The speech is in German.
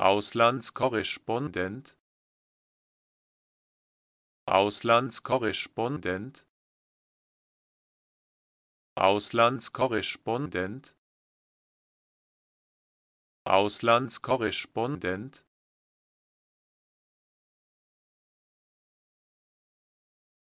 Auslandskorrespondent Auslandskorrespondent Auslandskorrespondent Auslandskorrespondent